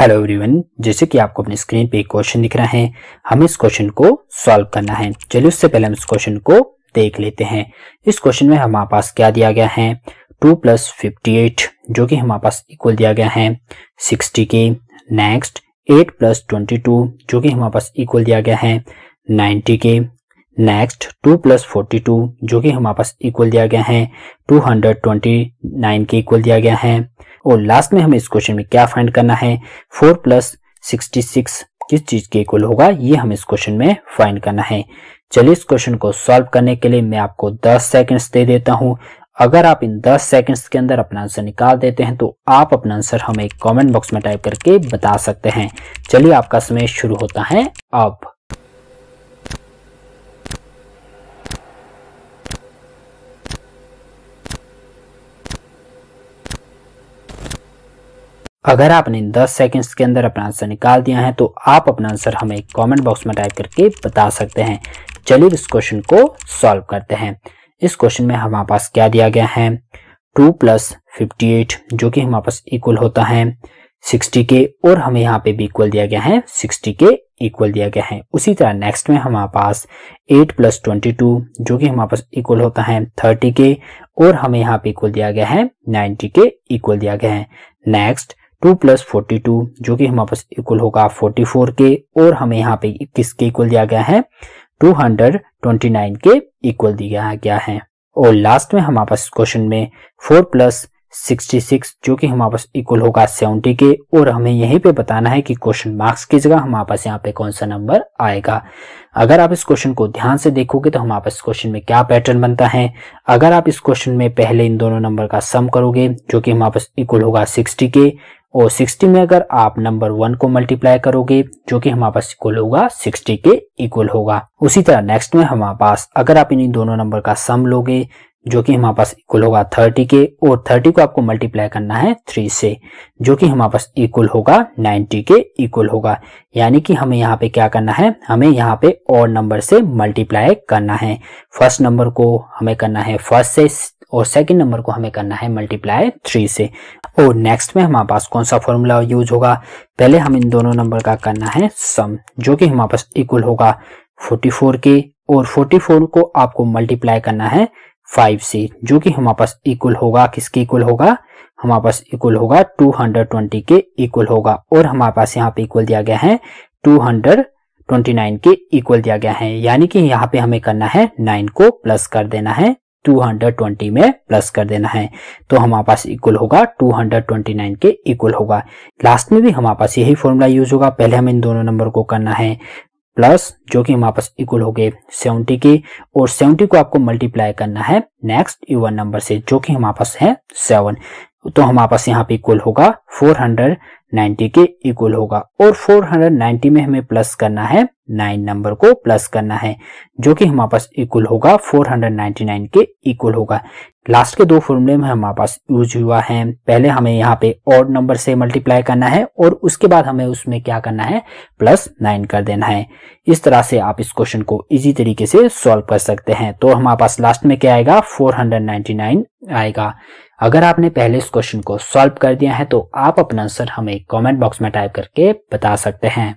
hello everyone जैसे कि आपको अपने स्क्रीन पे एक क्वेश्चन दिख रहा है हमें इस क्वेश्चन को सॉल्व करना है चलिए उससे पहले हम इस क्वेश्चन को देख लेते हैं इस क्वेश्चन में हमारे पास क्या दिया गया है टू प्लस फिफ्टी एट जो कि हमारे पास इक्वल दिया गया है सिक्सटी के next eight plus twenty two जो कि हमारे पास इक्वल दिया गया है नाइन्टी के next two plus forty two जो कि हमारे पास इक्वल दिया गया है टू हंड्रेड ट्वेंटी नाइन के इक्वल दिया गया है और लास्ट में हमें इस क्वेश्चन में क्या फाइंड करना है फोर प्लस सिक्सटी सिक्स किस चीज के इक्वल होगा ये हमें इस क्वेश्चन में फाइंड करना है चलिए इस क्वेश्चन को सॉल्व करने के लिए मैं आपको 10 सेकंड्स दे देता हूं अगर आप इन 10 सेकंड्स के अंदर अपना आंसर निकाल देते हैं तो आप अपना आंसर हमें कमेंट बॉक्स में टाइप करके बता सकते हैं चलिए आपका समय शुरू होता है अब अगर आपने 10 सेकंड्स के अंदर अपना आंसर निकाल दिया है तो आप अपना आंसर हमें कमेंट बॉक्स में टाइप करके बता सकते हैं चलिए इस क्वेश्चन को सॉल्व करते हैं इस क्वेश्चन में हमारे पास क्या दिया गया है टू प्लस फिफ्टी एट जो कि हमारे पास इक्वल होता है सिक्सटी के और हमें यहाँ पे भी इक्वल दिया गया है सिक्सटी के इक्वल दिया गया है उसी तरह नेक्स्ट में हमारे पास एट प्लस ट्वेंटी टू जो कि हमारे पास इक्वल होता है थर्टी के और हमें यहाँ पे इक्वल दिया गया है नाइनटी के इक्वल दिया गया है next two plus forty two जो कि हमारे पास इक्वल होगा फोर्टी फोर के और हमें यहाँ पे किसके इक्वल दिया गया है टू हंड्रेड ट्वेंटी नाइन के इक्वल दिया गया है और लास्ट में हमारे पास क्वेश्चन में फोर प्लस सिक्सटी सिक्स जो कि हमारे पास इक्वल होगा सेवेंटी के और हमें यहीं पे बताना है कि क्वेश्चन मार्क्स की जगह हमारे पास यहाँ पे कौन सा नंबर आएगा अगर आप इस क्वेश्चन को ध्यान से देखोगे तो हमारे पास क्वेश्चन में क्या पैटर्न बनता है अगर आप इस क्वेश्चन में पहले इन दोनों नंबर का सम करोगे जो कि हमारे पास इक्वल होगा सिक्सटी के और 60 में अगर आप नंबर वन को मल्टीप्लाई करोगे जो कि हमारे पास इक्वल होगा 60 के इक्वल होगा उसी तरह नेक्स्ट में हमारे पास अगर आप इन दोनों नंबर का सम लोगे जो कि हमारे पास इक्वल होगा 30 के और 30 को आपको मल्टीप्लाई करना है 3 से जो कि हमारे पास इक्वल होगा 90 के इक्वल होगा यानी कि हमें यहाँ पे क्या करना है हमें यहाँ पे और नंबर से मल्टीप्लाई करना है फर्स्ट नंबर को हमें करना है फर्स्ट से और सेकेंड नंबर को हमें करना है मल्टीप्लाई थ्री से और नेक्स्ट में हमारे पास कौन सा फॉर्मूला यूज होगा पहले हम इन दोनों नंबर का करना है सम जो कि हमारे पास इक्वल होगा फोर्टी फोर के और फोर्टी फोर को आपको मल्टीप्लाई करना है फाइव से जो कि हमारे पास इक्वल होगा किसके इक्वल होगा हमारे पास इक्वल होगा टू हंड्रेड ट्वेंटी के इक्वल होगा और हमारे पास यहाँ पे इक्वल दिया गया है टू हंड्रेड ट्वेंटी नाइन के इक्वल दिया गया है यानी कि यहाँ पे हमें करना है नाइन को प्लस कर देना है 220 में प्लस कर देना है तो हमारे पास इक्वल होगा 229 के इक्वल होगा लास्ट में भी हमारे पास यही फॉर्मूला यूज होगा पहले हम इन दोनों नंबर को करना है प्लस जो कि हमारे पास इक्वल हो गए सेवेंटी के और सेवेंटी को आपको मल्टीप्लाई करना है नेक्स्ट इवन नंबर से जो कि हमारे पास है सेवन तो हमारे पास यहाँ पे इक्वल होगा फोर हंड्रेड 90 के इक्वल होगा और 490 में हमें प्लस करना है नाइन नंबर को प्लस करना है जो कि हमारे पास इक्वल होगा 499 के इक्वल होगा लास्ट के दो फॉर्मूले में हमारे पास यूज हुआ है पहले हमें यहाँ पे और नंबर से मल्टीप्लाई करना है और उसके बाद हमें उसमें क्या करना है प्लस नाइन कर देना है इस तरह से आप इस क्वेश्चन को इजी तरीके से सॉल्व कर सकते हैं तो हमारे पास लास्ट में क्या आएगा 499 आएगा अगर आपने पहले इस क्वेश्चन को सॉल्व कर दिया है तो आप अपना आंसर हमें कमेंट बॉक्स में टाइप करके बता सकते हैं